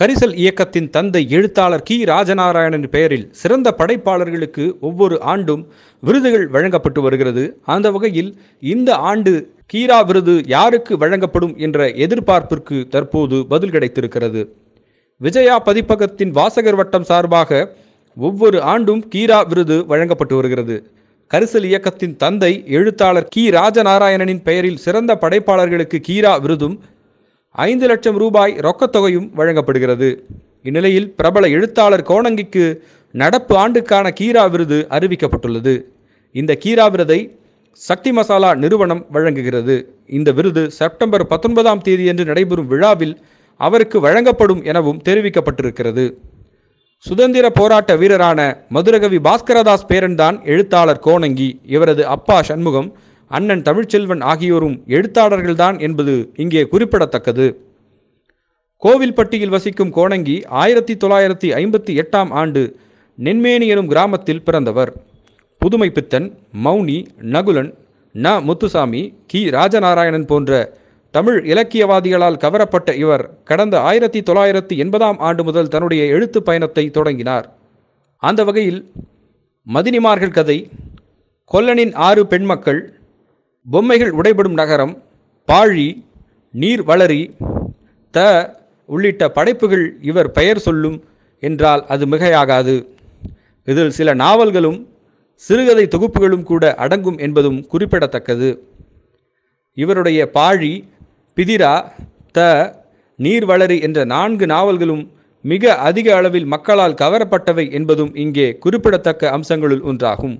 கரிசல் இயக்கத்தின் தந்தை எழுத்தாளர் கி ராஜநாராயணன் பெயரில் சிறந்த படைப்பாளர்களுக்கு ஒவ்வொரு ஆண்டும் விருதுகள் வழங்கப்பட்டு வருகிறது அந்த வகையில் இந்த ஆண்டு கீரா விருது யாருக்கு வழங்கப்படும் என்ற எதிர்பார்ப்பிற்கு தற்போது பதில் கிடைத்திருக்கிறது விஜயா பதிப்பகத்தின் வாசகர் வட்டம் சார்பாக ஒவ்வொரு ஆண்டும் கீரா விருது வழங்கப்பட்டு வருகிறது கரிசல் இயக்கத்தின் தந்தை எழுத்தாளர் கி ராஜநாராயணனின் பெயரில் சிறந்த படைப்பாளர்களுக்கு கீரா விருதும் ஐந்து லட்சம் ரூபாய் ரொக்கத்தொகையும் வழங்கப்படுகிறது இந்நிலையில் பிரபல எழுத்தாளர் கோணங்கிக்கு நடப்பு ஆண்டுக்கான கீரா விருது அறிவிக்கப்பட்டுள்ளது இந்த கீரா விருதை சக்தி மசாலா நிறுவனம் வழங்குகிறது இந்த விருது செப்டம்பர் பத்தொன்பதாம் தேதியன்று நடைபெறும் விழாவில் அவருக்கு வழங்கப்படும் எனவும் தெரிவிக்கப்பட்டிருக்கிறது சுதந்திர போராட்ட வீரரான மதுரகவி பாஸ்கரதாஸ் பேரன்தான் எழுத்தாளர் கோணங்கி இவரது அப்பா சண்முகம் அண்ணன் தமிழ்ச்செல்வன் ஆகியோரும் எழுத்தாளர்கள்தான் என்பது இங்கே குறிப்பிடத்தக்கது கோவில்பட்டியில் வசிக்கும் கோணங்கி ஆயிரத்தி தொள்ளாயிரத்தி ஐம்பத்தி எட்டாம் ஆண்டு நென்மேனி எனும் கிராமத்தில் பிறந்தவர் புதுமை பித்தன் மௌனி நகுலன் ந முத்துசாமி கி ராஜநாராயணன் போன்ற தமிழ் இலக்கியவாதிகளால் கவரப்பட்ட இவர் கடந்த ஆயிரத்தி தொள்ளாயிரத்தி எண்பதாம் ஆண்டு முதல் தன்னுடைய எழுத்து பயணத்தை தொடங்கினார் அந்த வகையில் மதினிமார்கள் கதை கொல்லனின் ஆறு பெண்மக்கள் பொம்மைகள் உடைபடும் நகரம் பாழி நீர் வளரி த உள்ளிட்ட படைப்புகள் இவர் பெயர் சொல்லும் என்றால் அது மிகையாகாது இதில் சில நாவல்களும் சிறுகதை தொகுப்புகளும் கூட அடங்கும் என்பதும் குறிப்பிடத்தக்கது இவருடைய பாழி பிதிரா த நீர் வளரி என்ற நான்கு நாவல்களும் மிக அதிக அளவில் மக்களால் கவரப்பட்டவை என்பதும் இங்கே குறிப்பிடத்தக்க அம்சங்களுள் ஒன்றாகும்